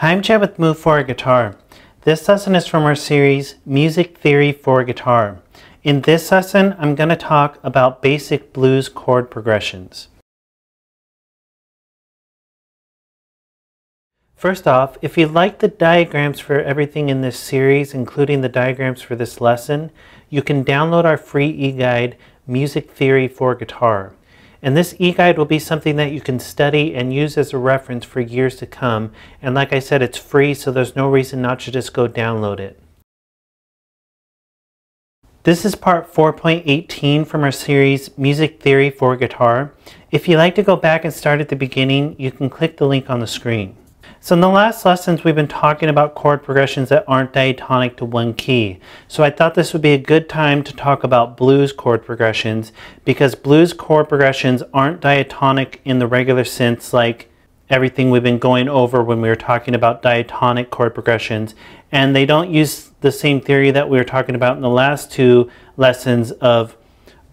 Hi, I'm Chad with Move for Guitar. This lesson is from our series, Music Theory for Guitar. In this lesson, I'm going to talk about basic blues chord progressions. First off, if you like the diagrams for everything in this series, including the diagrams for this lesson, you can download our free e-guide, Music Theory for Guitar. And this e-guide will be something that you can study and use as a reference for years to come. And like I said, it's free, so there's no reason not to just go download it. This is part 4.18 from our series Music Theory for Guitar. If you'd like to go back and start at the beginning, you can click the link on the screen. So in the last lessons, we've been talking about chord progressions that aren't diatonic to one key. So I thought this would be a good time to talk about blues chord progressions because blues chord progressions aren't diatonic in the regular sense like everything we've been going over when we were talking about diatonic chord progressions. And they don't use the same theory that we were talking about in the last two lessons of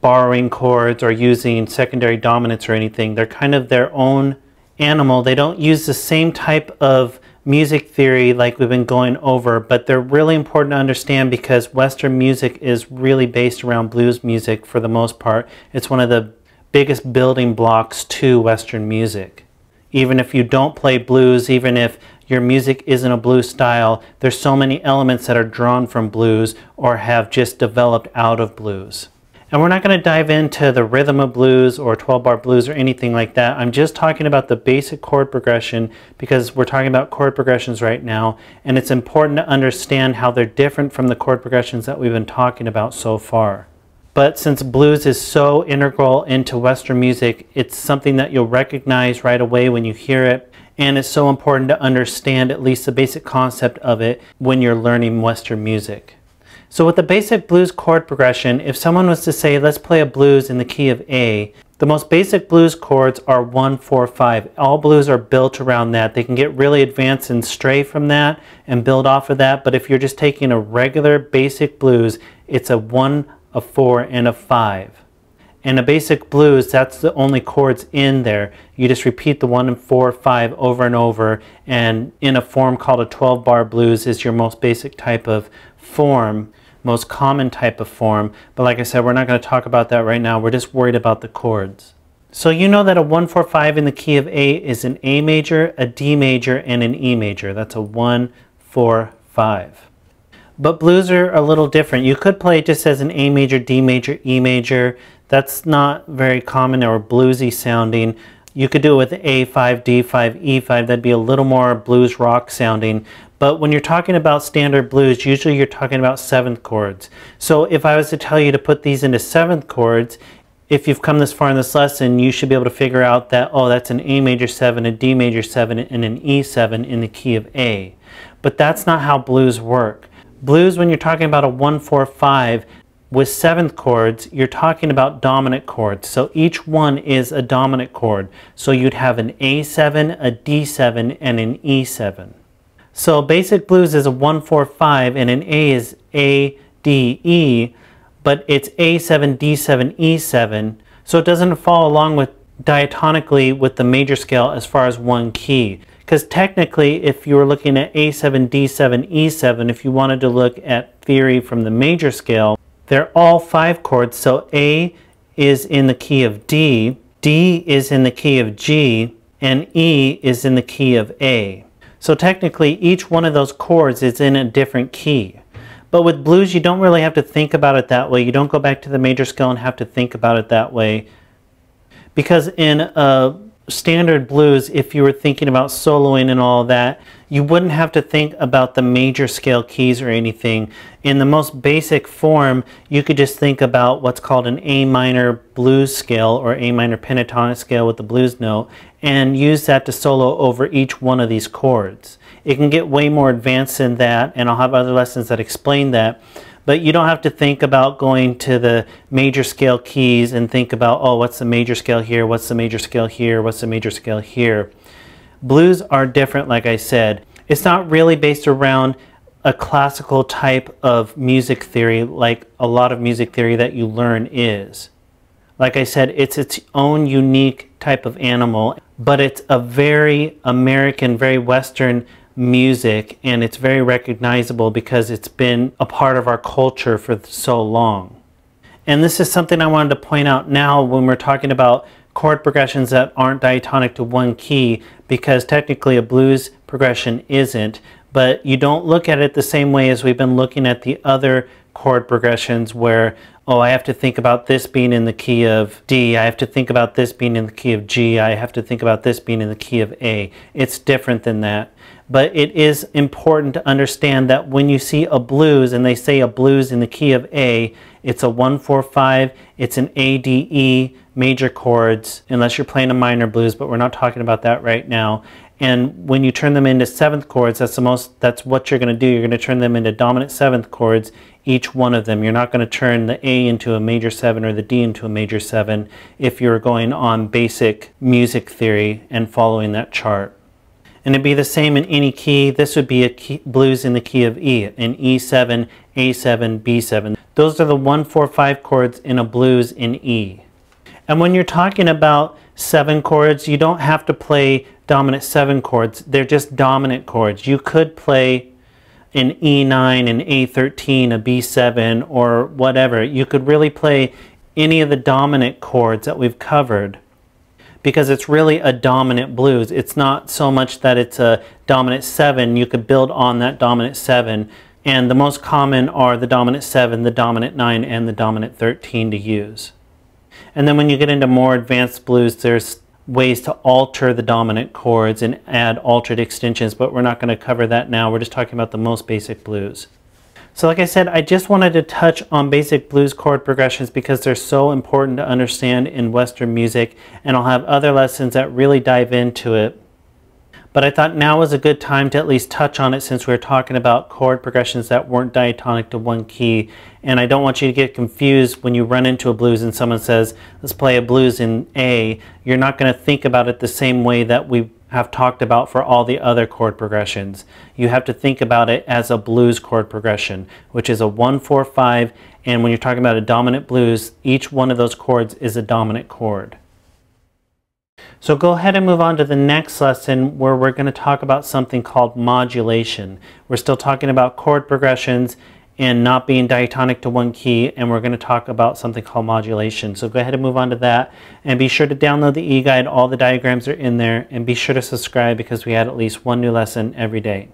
borrowing chords or using secondary dominants or anything. They're kind of their own animal, they don't use the same type of music theory like we've been going over, but they're really important to understand because Western music is really based around blues music for the most part. It's one of the biggest building blocks to Western music. Even if you don't play blues, even if your music isn't a blues style, there's so many elements that are drawn from blues or have just developed out of blues. And we're not going to dive into the rhythm of blues or 12 bar blues or anything like that. I'm just talking about the basic chord progression because we're talking about chord progressions right now. And it's important to understand how they're different from the chord progressions that we've been talking about so far. But since blues is so integral into Western music, it's something that you'll recognize right away when you hear it. And it's so important to understand at least the basic concept of it when you're learning Western music. So with the basic blues chord progression, if someone was to say, let's play a blues in the key of A, the most basic blues chords are 1, 4, 5. All blues are built around that. They can get really advanced and stray from that and build off of that, but if you're just taking a regular basic blues, it's a 1, a 4, and a 5. And a basic blues, that's the only chords in there. You just repeat the 1 and 4, 5 over and over, and in a form called a 12-bar blues is your most basic type of form, most common type of form. But like I said, we're not going to talk about that right now. We're just worried about the chords. So you know that a 145 in the key of A is an A major, a D major, and an E major. That's a 145. But blues are a little different. You could play it just as an A major, D major, E major. That's not very common or bluesy sounding. You could do it with A5, D5, E5. That'd be a little more blues rock sounding. But when you're talking about standard blues, usually you're talking about seventh chords. So if I was to tell you to put these into seventh chords, if you've come this far in this lesson, you should be able to figure out that, oh, that's an A major 7, a D major 7, and an E7 in the key of A. But that's not how blues work. Blues, when you're talking about a 1, 4, 5, with seventh chords, you're talking about dominant chords. So each one is a dominant chord. So you'd have an A7, a D7, and an E7. So basic blues is a 145 and an A is A, D, E, but it's A7, D7, E7. So it doesn't fall along with diatonically with the major scale as far as one key. Because technically, if you were looking at A7, D7, E7, if you wanted to look at theory from the major scale, they're all five chords. So A is in the key of D, D is in the key of G, and E is in the key of A. So technically each one of those chords is in a different key. But with blues you don't really have to think about it that way. You don't go back to the major scale and have to think about it that way. Because in a standard blues, if you were thinking about soloing and all that, you wouldn't have to think about the major scale keys or anything. In the most basic form, you could just think about what's called an A minor blues scale or A minor pentatonic scale with the blues note and use that to solo over each one of these chords. It can get way more advanced than that, and I'll have other lessons that explain that but you don't have to think about going to the major scale keys and think about, oh, what's the major scale here? What's the major scale here? What's the major scale here? Blues are different, like I said. It's not really based around a classical type of music theory like a lot of music theory that you learn is. Like I said, it's its own unique type of animal, but it's a very American, very Western music and it's very recognizable because it's been a part of our culture for so long. And this is something I wanted to point out now when we're talking about chord progressions that aren't diatonic to one key because technically a blues progression isn't, but you don't look at it the same way as we've been looking at the other chord progressions where, oh, I have to think about this being in the key of D, I have to think about this being in the key of G, I have to think about this being in the key of A. It's different than that but it is important to understand that when you see a blues and they say a blues in the key of A, it's a 145, it's an A, D, E major chords, unless you're playing a minor blues, but we're not talking about that right now. And when you turn them into seventh chords, that's the most, that's what you're gonna do. You're gonna turn them into dominant seventh chords, each one of them. You're not gonna turn the A into a major seven or the D into a major seven if you're going on basic music theory and following that chart. And it'd be the same in any key. This would be a key, blues in the key of E, in E7, A7, B7. Those are the 1, 4, 5 chords in a blues in E. And when you're talking about 7 chords, you don't have to play dominant 7 chords. They're just dominant chords. You could play an E9, an A13, a B7, or whatever. You could really play any of the dominant chords that we've covered because it's really a dominant blues. It's not so much that it's a dominant 7. You could build on that dominant 7. And the most common are the dominant 7, the dominant 9, and the dominant 13 to use. And then when you get into more advanced blues, there's ways to alter the dominant chords and add altered extensions, but we're not going to cover that now. We're just talking about the most basic blues. So like I said, I just wanted to touch on basic blues chord progressions because they're so important to understand in Western music, and I'll have other lessons that really dive into it. But I thought now was a good time to at least touch on it since we are talking about chord progressions that weren't diatonic to one key. And I don't want you to get confused when you run into a blues and someone says, let's play a blues in A. You're not going to think about it the same way that we have talked about for all the other chord progressions. You have to think about it as a blues chord progression, which is a 1, 4, 5, and when you're talking about a dominant blues, each one of those chords is a dominant chord. So go ahead and move on to the next lesson where we're going to talk about something called modulation. We're still talking about chord progressions and not being diatonic to one key, and we're going to talk about something called modulation. So go ahead and move on to that, and be sure to download the e-guide. All the diagrams are in there, and be sure to subscribe because we add at least one new lesson every day.